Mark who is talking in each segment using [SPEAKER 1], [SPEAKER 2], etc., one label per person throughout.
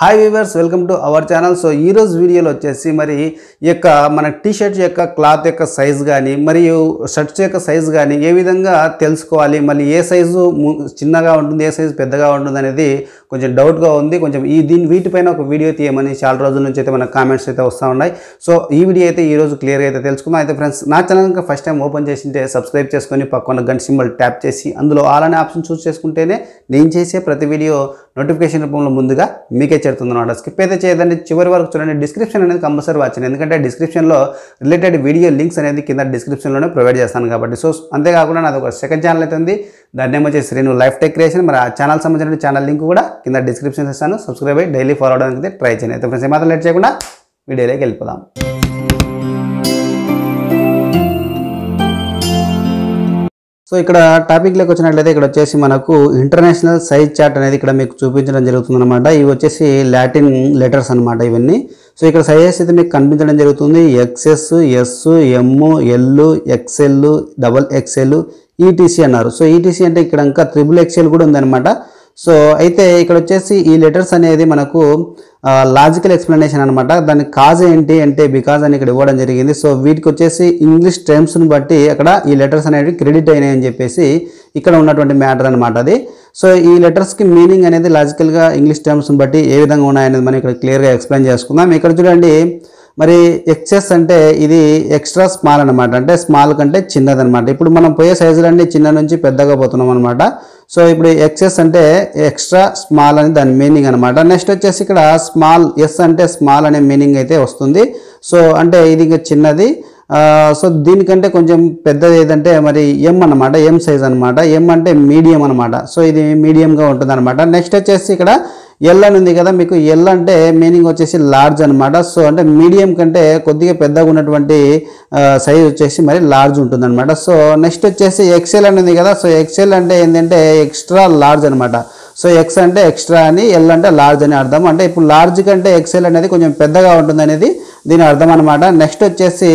[SPEAKER 1] hi viewers welcome to our channel so ఈరోజు వీడియోలో వచ్చేసి మరి యొక్క మన టీషర్ట్ యొక్క క్లాత్ యొక్క సైజు కానీ మరియు షర్ట్స్ యొక్క సైజు కానీ ఏ విధంగా తెలుసుకోవాలి మళ్ళీ ఏ సైజు చిన్నగా ఉంటుంది ఏ సైజు పెద్దగా ఉంటుంది అనేది కొంచెం డౌట్గా ఉంది కొంచెం ఈ దీని వీటిపైన ఒక వీడియో తీయమని చాలా రోజుల నుంచి అయితే మన కామెంట్స్ అయితే వస్తూ ఉన్నాయి సో ఈ వీడియో అయితే ఈరోజు క్లియర్గా అయితే తెలుసుకుందాం అయితే ఫ్రెండ్స్ నా ఛానల్ కనుక ఫస్ట్ టైం ఓపెన్ చేసింటే సబ్స్క్రైబ్ చేసుకొని పక్కన గంట సింబల్ ట్యాప్ చేసి అందులో అలానే ఆప్షన్ చూస్ చేసుకుంటేనే నేను చేసే ప్రతి వీడియో నోటిఫికేషన్ రూపంలో ముందుగా మీకే చేరుతుందన్నమాట స్కిప్ అయితే చేయదండి చివరి వరకు చూడండి డిస్క్రిప్షన్ అనేది కంపల్సరీ వచ్చింది ఎందుకంటే డిస్క్రిప్షన్లో రిలేటెడ్ వీడియో లింక్స్ అనేది కింద డిస్క్రిప్షన్లోనే ప్రొవైడ్ చేస్తాను కాబట్టి సో అంతేకాకుండా నాది ఒక సెకండ్ ఛానల్ అయితే ఉంది దాని నేమ్ వచ్చి శ్రీను లైఫ్ టెక్ క్రియేషన్ మరి ఆ ఛానల్ సంబంధించిన ఛానల్ లింక్ కూడా కింద డిస్క్రిప్షన్ ఇస్తాను సబ్స్క్రైబ్ అయ్యి డైలీ ఫాలో అవడానికి ట్రై చేయండి అయితే ఫ్రెండ్స్ ఏమాత్రం లేట్ చేయకుండా వీడియోలోకి వెళ్ళిపోదాం సో ఇక్కడ టాపిక్లోకి వచ్చినట్లయితే ఇక్కడ వచ్చేసి మనకు ఇంటర్నేషనల్ సైజ్ చార్ట్ అనేది ఇక్కడ మీకు చూపించడం జరుగుతుంది అనమాట ఇవి వచ్చేసి లాటిన్ లెటర్స్ అనమాట ఇవన్నీ సో ఇక్కడ సైజెస్ అయితే మీకు కనిపించడం జరుగుతుంది XS S M L XL double XL ETC అన్నారు సో ఈటీసీ e అంటే ఇక్కడ ఇంకా ట్రిబుల్ ఎక్స్ఎల్ కూడా ఉందన్నమాట సో అయితే ఇక్కడ వచ్చేసి ఈ లెటర్స్ అనేది మనకు లాజికల్ ఎక్స్ప్లెనేషన్ అనమాట దాని కాజ్ ఏంటి అంటే బికాజ్ అని ఇక్కడ ఇవ్వడం జరిగింది సో వీటికి వచ్చేసి ఇంగ్లీష్ టర్మ్స్ను బట్టి అక్కడ ఈ లెటర్స్ అనేవి క్రెడిట్ అని చెప్పేసి ఇక్కడ ఉన్నటువంటి మ్యాటర్ అనమాట అది సో ఈ లెటర్స్కి మీనింగ్ అనేది లాజికల్గా ఇంగ్లీష్ టర్మ్స్ని బట్టి ఏ విధంగా ఉన్నాయనేది మనం ఇక్కడ క్లియర్గా ఎక్స్ప్లెయిన్ చేసుకుందాం ఇక్కడ చూడండి మరి ఎక్సెస్ అంటే ఇది ఎక్స్ట్రా స్మాల్ అనమాట అంటే స్మాల్ కంటే చిన్నదనమాట ఇప్పుడు మనం పోయే సైజులన్నీ చిన్న నుంచి పెద్దగా పోతున్నాం అనమాట సో ఇప్పుడు ఎక్సెస్ అంటే ఎక్స్ట్రా స్మాల్ అని దాని మీనింగ్ అనమాట నెక్స్ట్ వచ్చేసి ఇక్కడ స్మాల్ ఎస్ అంటే స్మాల్ అనే మీనింగ్ అయితే వస్తుంది సో అంటే ఇది ఇంకా చిన్నది సో దీనికంటే కొంచెం పెద్దది ఏదంటే మరి ఎం అనమాట ఎం సైజ్ అనమాట ఎం అంటే మీడియం అనమాట సో ఇది మీడియంగా ఉంటుంది అనమాట నెక్స్ట్ వచ్చేసి ఇక్కడ ఎల్ అని ఉంది కదా మీకు ఎల్ అంటే మీనింగ్ వచ్చేసి లార్జ్ అనమాట సో అంటే మీడియం కంటే కొద్దిగా పెద్దగా ఉన్నటువంటి సైజ్ వచ్చేసి మరి లార్జ్ ఉంటుందన్నమాట సో నెక్స్ట్ వచ్చేసి ఎక్సెల్ అని ఉంది కదా సో ఎక్సెల్ అంటే ఏంటంటే ఎక్స్ట్రా లార్జ్ అనమాట సో ఎక్స్ అంటే ఎక్స్ట్రా అని ఎల్ అంటే లార్జ్ అని అర్థం అంటే ఇప్పుడు లార్జ్ కంటే ఎక్సెల్ అనేది కొంచెం పెద్దగా ఉంటుంది అనేది దీని అర్థం అనమాట నెక్స్ట్ వచ్చేసి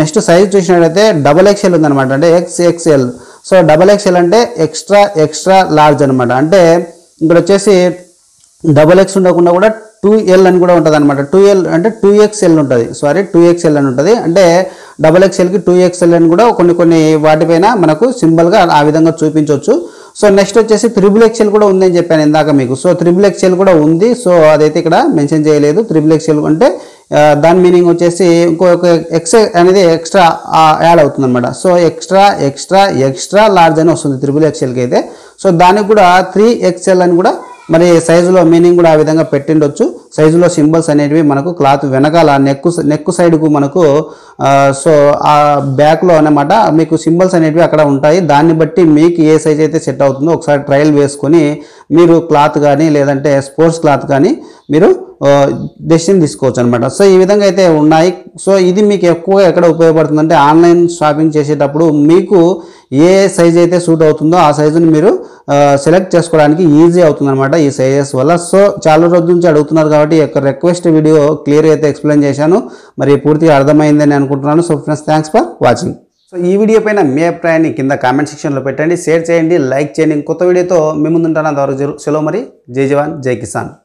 [SPEAKER 1] నెక్స్ట్ సైజ్ చూసినట్టయితే డబల్ ఎక్స్ఎల్ అనమాట అంటే X XL so double XL అంటే ఎక్స్ట్రా ఎక్స్ట్రా లార్జ్ అనమాట అంటే ఇక్కడ వచ్చేసి డబుల్ ఎక్స్ ఉండకుండా కూడా టూ ఎల్ అని కూడా ఉంటుంది అనమాట టూ ఎల్ అంటే టూ ఎక్స్ ఎల్ ఉంటుంది సారీ టూ ఎక్స్ ఎల్ అని ఉంటుంది అంటే డబుల్ ఎక్స్ఎల్కి టూ ఎక్స్ ఎల్ అని కూడా కొన్ని కొన్ని వాటిపైన మనకు సింబల్గా ఆ విధంగా చూపించవచ్చు సో నెక్స్ట్ వచ్చేసి త్రిబుల్ ఎక్స్ఎల్ కూడా ఉందని చెప్పాను ఇందాక మీకు సో త్రిబుల్ ఎక్స్ఎల్ కూడా ఉంది సో అదైతే ఇక్కడ మెన్షన్ చేయలేదు త్రిబుల్ ఎక్స్ఎల్ అంటే దాని మీనింగ్ వచ్చేసి ఇంకొక ఎక్స్ అనేది ఎక్స్ట్రా యాడ్ అవుతుంది అనమాట so extra extra extra large అని వస్తుంది త్రిబుల్ ఎక్స్ఎల్కి అయితే సో దానికి కూడా త్రీ ఎక్స్ఎల్ అని కూడా మరి సైజులో మీనింగ్ కూడా ఆ విధంగా పెట్టిండొచ్చు సైజులో సింబల్స్ అనేటివి మనకు క్లాత్ వెనకాల నెక్ నెక్ సైడ్కు మనకు సో ఆ బ్యాక్లో అనమాట మీకు సింబల్స్ అనేటివి అక్కడ ఉంటాయి దాన్ని బట్టి మీకు ఏ సైజ్ అయితే సెట్ అవుతుందో ఒకసారి ట్రయల్ వేసుకొని మీరు క్లాత్ కానీ లేదంటే స్పోర్ట్స్ క్లాత్ కానీ మీరు డెసిషన్ తీసుకోవచ్చు అనమాట సో ఈ విధంగా అయితే ఉన్నాయి సో ఇది మీకు ఎక్కువగా ఎక్కడ ఉపయోగపడుతుందంటే ఆన్లైన్ షాపింగ్ చేసేటప్పుడు మీకు ఏ సైజ్ అయితే సూట్ అవుతుందో ఆ సైజుని మీరు సెలెక్ట్ చేసుకోవడానికి ఈజీ అవుతుందన్నమాట ఈ సైజెస్ వల్ల సో చాలా రోజుల నుంచి అడుగుతున్నారు కాబట్టి ఈ యొక్క రిక్వెస్ట్ వీడియో క్లియర్ అయితే ఎక్స్ప్లెయిన్ చేశాను మరి పూర్తిగా అర్థమైందని అనుకుంటున్నాను so friends thanks for watching so ఈ వీడియో పైన మీ అభిప్రాయాన్ని కింద కామెంట్ సెక్షన్లో పెట్టండి షేర్ చేయండి లైక్ చేయండి కొత్త వీడియోతో మీ ముందుంటాను అంతవరకు సెలవు మరి జై జవాన్ జై కిసాన్